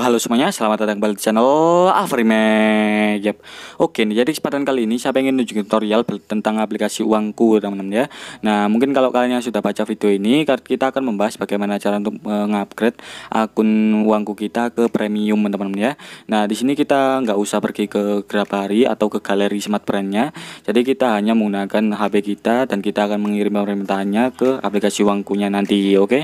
halo semuanya, selamat datang kembali di channel Afrime. Yep. Oke, nih, jadi kesempatan kali ini saya ingin nunjukin tutorial tentang aplikasi uangku, teman-teman ya. Nah, mungkin kalau kalian yang sudah baca video ini, kita akan membahas bagaimana cara untuk mengupgrade eh, akun uangku kita ke premium, teman-teman ya. Nah, di sini kita nggak usah pergi ke Grabari atau ke galeri smart brandnya. Jadi kita hanya menggunakan HP kita dan kita akan mengirim permintaannya ke aplikasi uangkunya nanti, oke? Okay?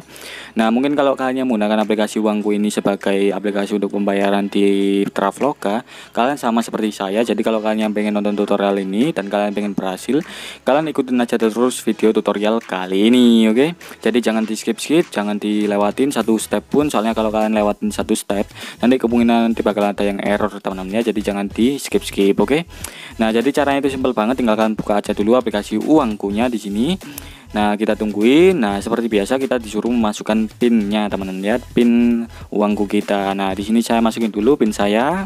Nah, mungkin kalau kalian menggunakan aplikasi uangku ini sebagai aplikasi aplikasi untuk pembayaran di Traveloka, kalian sama seperti saya. Jadi kalau kalian yang pengen nonton tutorial ini dan kalian pengen berhasil, kalian ikutin aja terus video tutorial kali ini, oke? Okay? Jadi jangan di skip skip, jangan dilewatin satu step pun. Soalnya kalau kalian lewatin satu step, nanti kemungkinan nanti bakal ada yang error teman temannya Jadi jangan di skip skip, oke? Okay? Nah jadi caranya itu simpel banget, tinggal kalian buka aja dulu aplikasi uangkunya di sini. Nah, kita tungguin. Nah, seperti biasa kita disuruh memasukkan pinnya, teman-teman lihat pin uangku kita. Nah, di sini saya masukin dulu pin saya.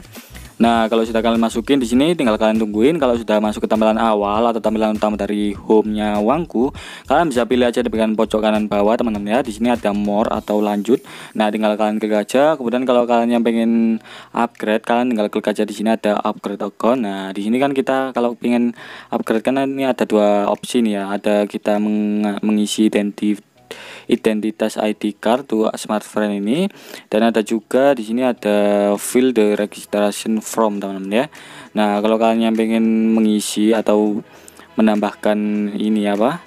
Nah, kalau sudah kalian masukin di sini tinggal kalian tungguin kalau sudah masuk ke tampilan awal atau tampilan utama dari home-nya Wangku, kalian bisa pilih aja di bagian pojok kanan bawah teman-teman ya. Di sini ada more atau lanjut. Nah, tinggal kalian klik aja. Kemudian kalau kalian yang pengen upgrade, kalian tinggal klik aja di sini ada upgrade account. Nah, di sini kan kita kalau pengen upgrade kan ini ada dua opsi nih ya. Ada kita meng mengisi identitas identitas ID card untuk smartphone ini dan ada juga di sini ada fill the registration form teman-teman ya nah kalau kalian yang pengen mengisi atau menambahkan ini apa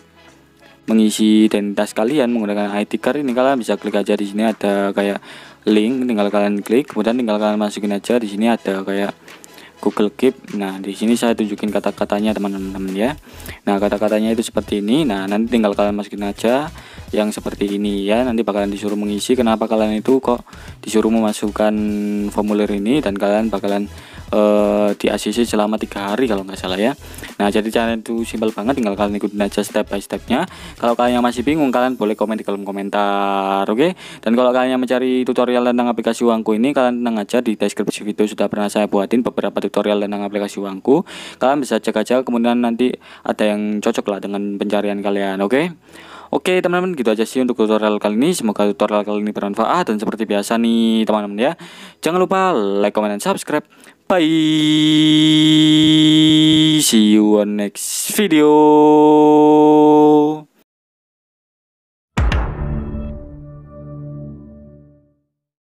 mengisi identitas kalian menggunakan ID card ini kalian bisa klik aja di sini ada kayak link tinggal kalian klik kemudian tinggal kalian masukin aja di sini ada kayak Google Keep. Nah, di sini saya tunjukin kata-katanya teman-teman ya. Nah, kata-katanya itu seperti ini. Nah, nanti tinggal kalian masukin aja yang seperti ini ya. Nanti bakalan disuruh mengisi kenapa kalian itu kok disuruh memasukkan formulir ini dan kalian bakalan uh, di ACC selama tiga hari kalau nggak salah ya nah jadi cara itu simpel banget tinggal kalian ikutin aja step by stepnya kalau kalian yang masih bingung kalian boleh komen di kolom komentar oke okay? dan kalau kalian yang mencari tutorial tentang aplikasi uangku ini kalian tenang aja di deskripsi video sudah pernah saya buatin beberapa tutorial tentang aplikasi uangku kalian bisa cek aja kemudian nanti ada yang cocok lah dengan pencarian kalian oke okay? Oke teman-teman gitu aja sih untuk tutorial kali ini Semoga tutorial kali ini bermanfaat Dan seperti biasa nih teman-teman ya Jangan lupa like, comment, dan subscribe Bye See you on next video